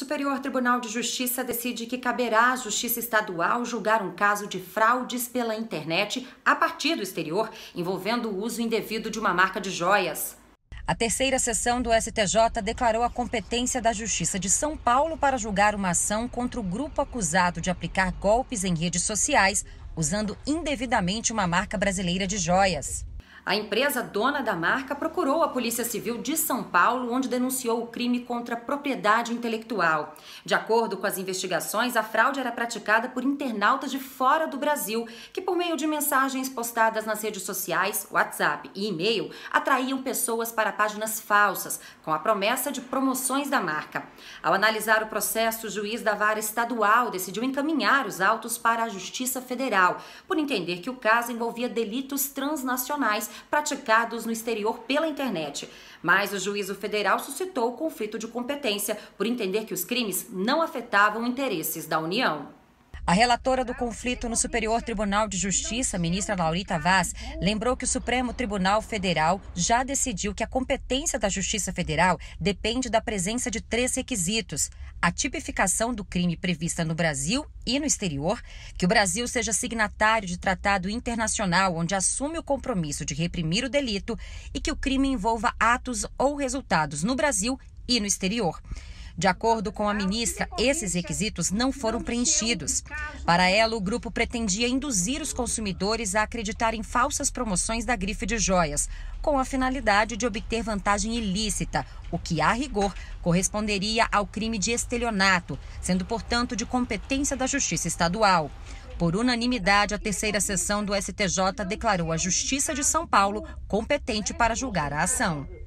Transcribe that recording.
Superior Tribunal de Justiça decide que caberá à Justiça Estadual julgar um caso de fraudes pela internet a partir do exterior envolvendo o uso indevido de uma marca de joias. A terceira sessão do STJ declarou a competência da Justiça de São Paulo para julgar uma ação contra o grupo acusado de aplicar golpes em redes sociais usando indevidamente uma marca brasileira de joias. A empresa dona da marca procurou a Polícia Civil de São Paulo, onde denunciou o crime contra a propriedade intelectual. De acordo com as investigações, a fraude era praticada por internautas de fora do Brasil, que, por meio de mensagens postadas nas redes sociais, WhatsApp e e-mail, atraíam pessoas para páginas falsas, com a promessa de promoções da marca. Ao analisar o processo, o juiz da vara estadual decidiu encaminhar os autos para a Justiça Federal, por entender que o caso envolvia delitos transnacionais praticados no exterior pela internet. Mas o juízo federal suscitou o conflito de competência por entender que os crimes não afetavam interesses da União. A relatora do conflito no Superior Tribunal de Justiça, ministra Laurita Vaz, lembrou que o Supremo Tribunal Federal já decidiu que a competência da Justiça Federal depende da presença de três requisitos: a tipificação do crime prevista no Brasil e no exterior, que o Brasil seja signatário de tratado internacional onde assume o compromisso de reprimir o delito e que o crime envolva atos ou resultados no Brasil e no exterior. De acordo com a ministra, esses requisitos não foram preenchidos. Para ela, o grupo pretendia induzir os consumidores a acreditar em falsas promoções da grife de joias, com a finalidade de obter vantagem ilícita, o que, a rigor, corresponderia ao crime de estelionato, sendo, portanto, de competência da Justiça Estadual. Por unanimidade, a terceira sessão do STJ declarou a Justiça de São Paulo competente para julgar a ação.